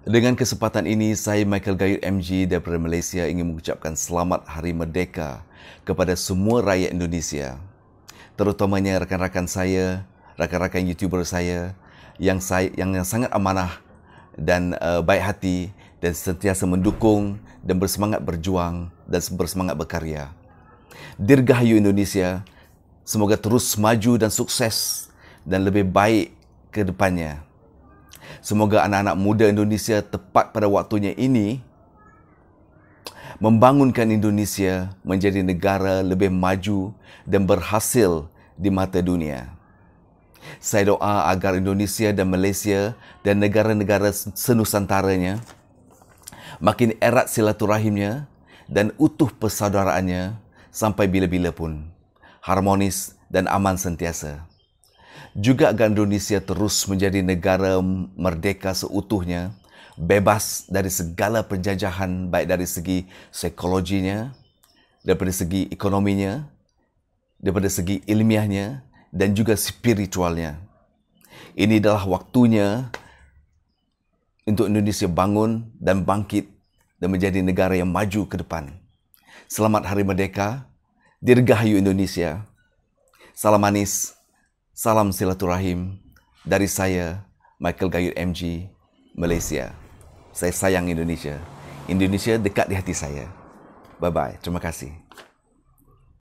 Dengan kesempatan ini, saya Michael Gayut MG daripada Malaysia ingin mengucapkan selamat Hari Merdeka kepada semua rakyat Indonesia. Terutamanya rakan-rakan saya, rakan-rakan YouTuber saya yang saya yang, yang sangat amanah dan uh, baik hati dan sentiasa mendukung dan bersemangat berjuang dan bersemangat berkarya. Dirgahayu Indonesia, semoga terus maju dan sukses dan lebih baik ke depannya. Semoga anak-anak muda Indonesia tepat pada waktunya ini membangunkan Indonesia menjadi negara lebih maju dan berhasil di mata dunia. Saya doa agar Indonesia dan Malaysia dan negara-negara senusantaranya makin erat silaturahimnya dan utuh persaudaraannya sampai bila-bila pun. Harmonis dan aman sentiasa juga Indonesia terus menjadi negara merdeka seutuhnya, bebas dari segala penjajahan baik dari segi psikologinya, daripada segi ekonominya, daripada segi ilmiahnya dan juga spiritualnya. Ini adalah waktunya untuk Indonesia bangun dan bangkit dan menjadi negara yang maju ke depan. Selamat Hari Merdeka, Dirgahayu Indonesia, Salam Manis. Salam silaturahim dari saya, Michael Gayut MG, Malaysia. Saya sayang Indonesia. Indonesia dekat di hati saya. Bye-bye. Terima kasih.